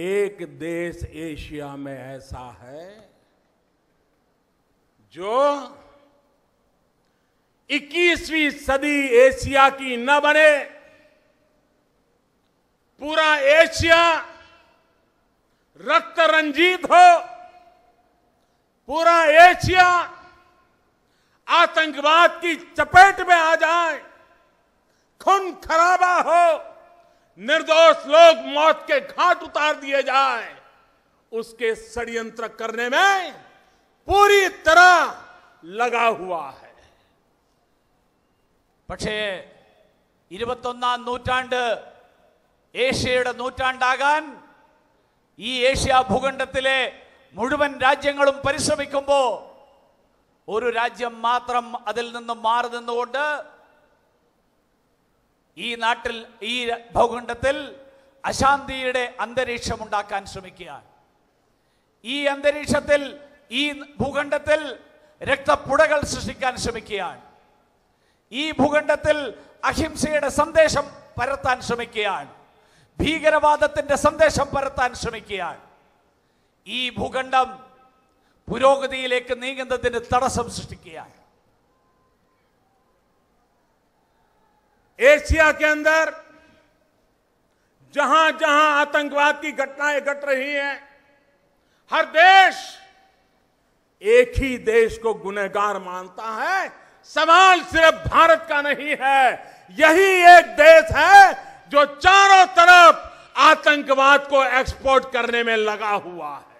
एक देश एशिया में ऐसा है जो 21वीं सदी एशिया की न बने पूरा एशिया रक्त रंजित हो पूरा एशिया आतंकवाद की चपेट में आ जाए खून खराबा हो निर्दोष लोग मौत के घाट उतार दिए जाए उसके षड्यंत्र करने में पूरी तरह लगा हुआ है പക്ഷേ ഇരുപത്തൊന്നാം നൂറ്റാണ്ട് ഏഷ്യയുടെ നൂറ്റാണ്ടാകാൻ ഈ ഏഷ്യ ഭൂഖണ്ഡത്തിലെ മുഴുവൻ രാജ്യങ്ങളും പരിശ്രമിക്കുമ്പോൾ ഒരു രാജ്യം മാത്രം അതിൽ നിന്ന് മാറി നിന്നുകൊണ്ട് ഈ നാട്ടിൽ ഈ ഭൂഖണ്ഡത്തിൽ അശാന്തിയുടെ അന്തരീക്ഷം ഉണ്ടാക്കാൻ ശ്രമിക്കുക ഈ അന്തരീക്ഷത്തിൽ ഈ ഭൂഖണ്ഡത്തിൽ രക്തപ്പുടകൾ സൃഷ്ടിക്കാൻ ശ്രമിക്കുക ഈ ഭൂഖണ്ഡത്തിൽ അഹിംസയുടെ സന്ദേശം പരത്താൻ ശ്രമിക്കുക ഭീകരവാദത്തിന്റെ സന്ദേശം പരത്താൻ ശ്രമിക്കുക ഈ ഭൂഖണ്ഡം പുരോഗതിയിലേക്ക് നീങ്ങുന്നതിന് തടസ്സം സൃഷ്ടിക്കുകയാണ് एशिया के अंदर जहां जहां आतंकवाद की घटनाएं घट रही हैं हर देश एक ही देश को गुनहगार मानता है सवाल सिर्फ भारत का नहीं है यही एक देश है जो चारों तरफ आतंकवाद को एक्सपोर्ट करने में लगा हुआ है